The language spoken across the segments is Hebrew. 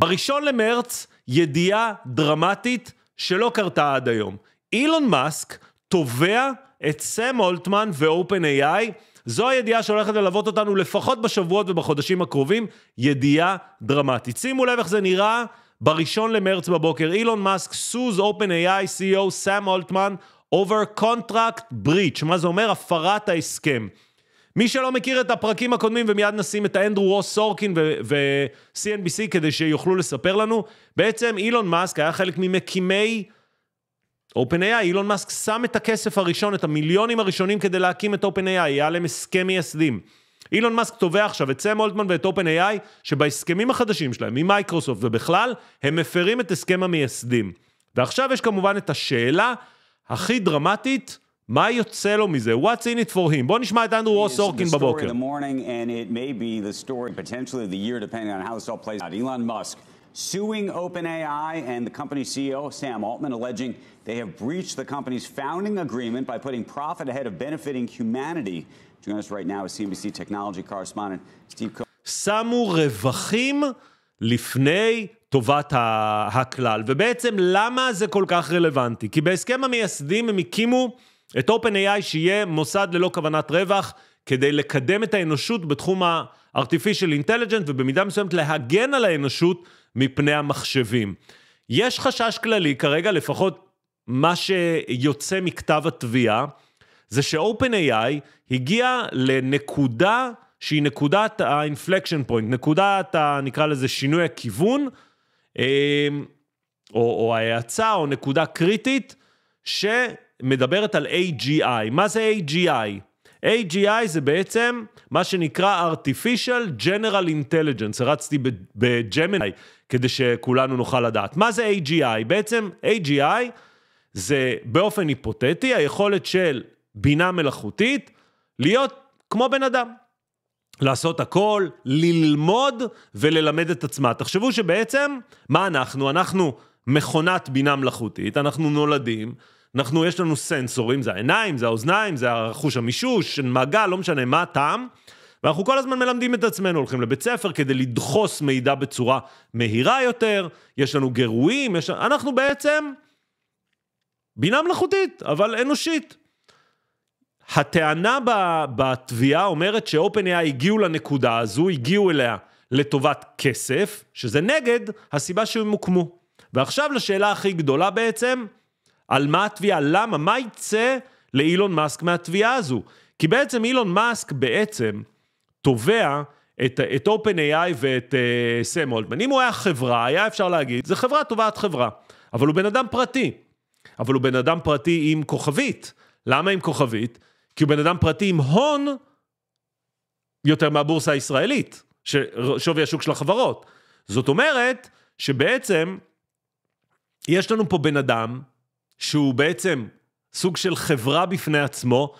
בראשון למרץ, ידיעה דרמטית שלא קרתה עד היום. אילון מאסק תובע את סם אולטמן ו-openAI. זו הידיעה שהולכת ללוות אותנו לפחות בשבועות ובחודשים הקרובים, ידיעה דרמטית. שימו לב איך זה נראה בראשון למרץ בבוקר. אילון מאסק, סוז, אופן OpenAI, CEO, סם אולטמן, over contract breach. מה זה אומר? הפרת ההסכם. מי שלא מכיר את הפרקים הקודמים, ומיד נשים את האנדרו רוס סורקין ו-CNBC כדי שיוכלו לספר לנו, בעצם אילון מאסק היה חלק ממקימי OpenAI. אילון מאסק שם את הכסף הראשון, את המיליונים הראשונים כדי להקים את OpenAI, היה להם הסכם מייסדים. אילון מאסק תובע עכשיו את סם אולטמן ואת OpenAI, שבהסכמים החדשים שלהם, עם מייקרוסופט ובכלל, הם מפרים את הסכם המייסדים. ועכשיו יש כמובן את השאלה הכי דרמטית, מה יוצא לו מזה? What's in it for him? depending נשמע את אנדרו רוס אורקין בבוקר. Elon Musk suing OpenAI and the company CEO, Sam Altman, alleging they have breached the company's founding agreement by putting profit ahead of benefiting humanity. Join us right now is CNBC technology correspondent Steve Cohen. שמו רווחים לפני טובת הכלל. ובעצם למה זה כל כך רלוונטי? כי בהסכם המייסדים הם הקימו את OpenAI שיהיה מוסד ללא כוונת רווח, כדי לקדם את האנושות בתחום ה-artificial intelligence ובמידה מסוימת להגן על האנושות מפני המחשבים. יש חשש כללי כרגע, לפחות מה שיוצא מכתב התביעה, זה ש-OpenAI הגיע לנקודה שהיא נקודת ה-inflection point, נקודת, ה, נקרא לזה, שינוי הכיוון, אה, או, או ההאצה, או נקודה קריטית, ש... מדברת על AGI. מה זה AGI? AGI זה בעצם מה שנקרא Artificial General Intelligence, הרצתי בג'מיני כדי שכולנו נוכל לדעת. מה זה AGI? בעצם AGI זה באופן היפותטי היכולת של בינה מלאכותית להיות כמו בן אדם. לעשות הכל, ללמוד וללמד את עצמה. תחשבו שבעצם, מה אנחנו? אנחנו מכונת בינה מלאכותית, אנחנו נולדים, אנחנו, יש לנו סנסורים, זה העיניים, זה האוזניים, זה החוש המישוש, מגע, לא משנה מה הטעם. ואנחנו כל הזמן מלמדים את עצמנו, הולכים לבית ספר כדי לדחוס מידע בצורה מהירה יותר, יש לנו גירויים, יש... אנחנו בעצם בינה מלאכותית, אבל אנושית. הטענה בתביעה אומרת שאופן-איי הגיעו לנקודה הזו, הגיעו אליה לטובת כסף, שזה נגד הסיבה שהם הוקמו. ועכשיו לשאלה הכי גדולה בעצם, על מה התביעה, למה, מה יצא לאילון מאסק מהתביעה הזו? כי בעצם אילון מאסק בעצם תובע את, את OpenAI ואת uh, סם הולטמן. אם הוא היה חברה, היה אפשר להגיד, זה חברה תובעת חברה. אבל הוא בן אדם פרטי. אבל הוא בן אדם פרטי עם כוכבית. למה עם כוכבית? כי הוא בן אדם פרטי עם הון יותר מהבורסה הישראלית, שווי השוק של החברות. זאת אומרת שבעצם יש לנו פה בן אדם The lawsuit. סוג של חברה בפני עצמו,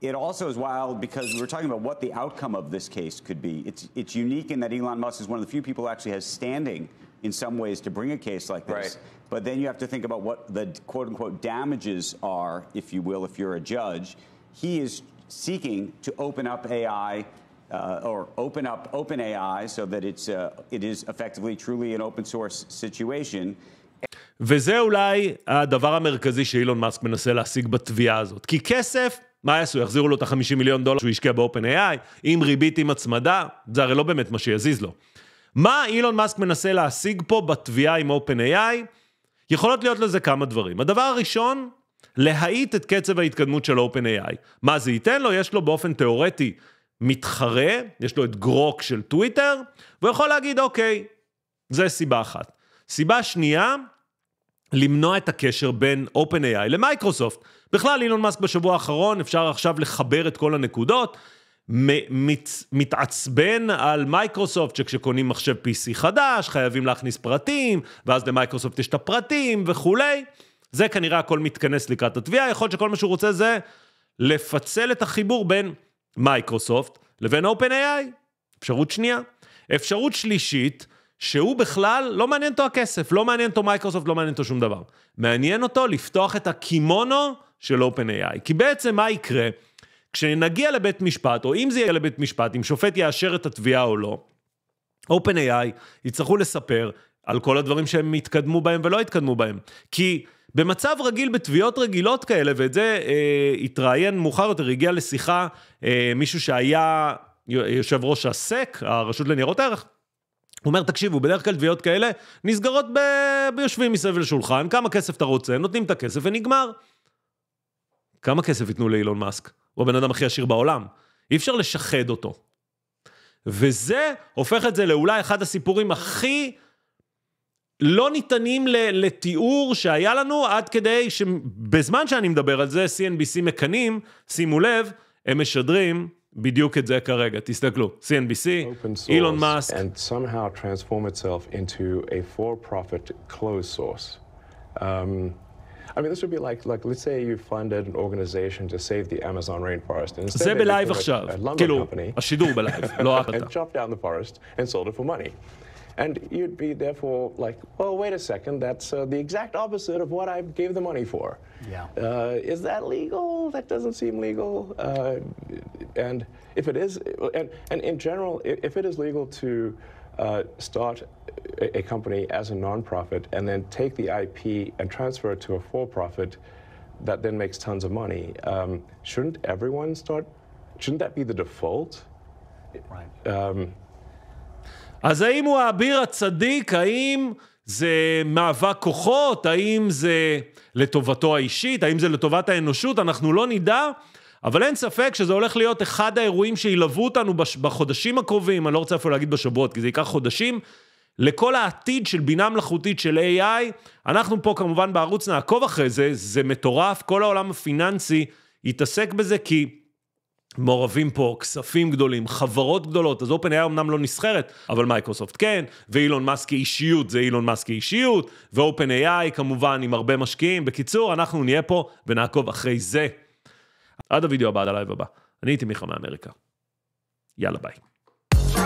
It also is wild because we are talking about what the outcome of this case could be. It's, unique in that Elon Musk is one of the few people who actually has standing in some ways to bring a case like this. But then you have to think about what the quote unquote damages are, if you will, if you're a judge. He is seeking to open up AI uh, or open up open AI so that it's, uh, it is effectively truly an open source situation. וזה אולי הדבר המרכזי שאילון מאסק מנסה להשיג בתביעה הזאת. כי כסף, מה יעשו? יחזירו לו את ה-50 מיליון דולר שהוא השקיע ב AI, עם ריבית, עם הצמדה, זה הרי לא באמת מה שיזיז לו. מה אילון מאסק מנסה להשיג פה בתביעה עם AI? יכולות להיות לזה כמה דברים. הדבר הראשון, להאיט את קצב ההתקדמות של AI. מה זה ייתן לו? יש לו באופן תיאורטי מתחרה, יש לו את גרוק של טוויטר, והוא יכול להגיד, אוקיי, זה סיבה אחת. סיבה שנייה, למנוע את הקשר בין OpenAI למייקרוסופט. בכלל, אילון מאסק בשבוע האחרון, אפשר עכשיו לחבר את כל הנקודות, מת, מתעצבן על מייקרוסופט, שכשקונים מחשב PC חדש, חייבים להכניס פרטים, ואז למייקרוסופט יש את הפרטים וכולי. זה כנראה הכל מתכנס לקראת התביעה, יכול להיות שכל מה שהוא רוצה זה לפצל את החיבור בין מייקרוסופט, לבין OpenAI. אפשרות שנייה. אפשרות שלישית, שהוא בכלל, לא מעניין אותו הכסף, לא מעניין אותו מייקרוסופט, לא מעניין אותו שום דבר. מעניין אותו לפתוח את הקימונו של OpenAI. כי בעצם מה יקרה? כשנגיע לבית משפט, או אם זה יהיה לבית משפט, אם שופט יאשר את התביעה או לא, OpenAI יצטרכו לספר על כל הדברים שהם התקדמו בהם ולא התקדמו בהם. כי במצב רגיל, בתביעות רגילות כאלה, ואת זה אה, התראיין מאוחר יותר, הגיע לשיחה אה, מישהו שהיה יושב ראש הסק, e הרשות לניירות ערך, הוא אומר, תקשיבו, בדרך כלל תביעות כאלה נסגרות ב... ביושבים מסביב לשולחן, כמה כסף אתה רוצה, נותנים את הכסף ונגמר. כמה כסף ייתנו לאילון מאסק? הוא הבן אדם הכי עשיר בעולם. אי אפשר לשחד אותו. וזה הופך את זה לאולי אחד הסיפורים הכי... לא ניתנים לתיאור שהיה לנו עד כדי שבזמן שאני מדבר על זה, CNBC מקנאים, שימו לב, הם משדרים בדיוק את זה כרגע, תסתכלו, CNBC, אילון מאסק. I mean, this would be like, like, let's say you funded an organization to save the Amazon rainforest. And instead a, זה בלייב עכשיו, כאילו, השידור בלייב, לא ההקלטה. And chopped down the forest and sold it for money. And you'd be therefore like, well, wait a second, that's uh, the exact opposite of what I gave the money for. Yeah. Uh, is that legal? That doesn't seem legal. Uh, and if it is, and, and in general, if it is legal to uh, start a, a company as a nonprofit and then take the IP and transfer it to a for profit that then makes tons of money, um, shouldn't everyone start? Shouldn't that be the default? Right. Um, אז האם הוא האביר הצדיק? האם זה מאבק כוחות? האם זה לטובתו האישית? האם זה לטובת האנושות? אנחנו לא נדע. אבל אין ספק שזה הולך להיות אחד האירועים שילוו אותנו בחודשים הקרובים, אני לא רוצה אפילו להגיד בשבועות, כי זה ייקח חודשים, לכל העתיד של בינה מלאכותית, של AI. אנחנו פה כמובן בערוץ נעקוב אחרי זה, זה מטורף, כל העולם הפיננסי יתעסק בזה, כי מעורבים פה כספים גדולים, חברות גדולות, אז אופן OpenAI אמנם לא נסחרת, אבל מייקרוסופט כן, ואילון מאסק אישיות זה אילון מאסק אישיות, ואופן AI כמובן עם הרבה משקיעים. בקיצור, אנחנו נהיה פה ונעקוב אחרי זה. עד הוידאו הבא, עד הלייב הבא. אני הייתי מיכה מאמריקה. יאללה ביי.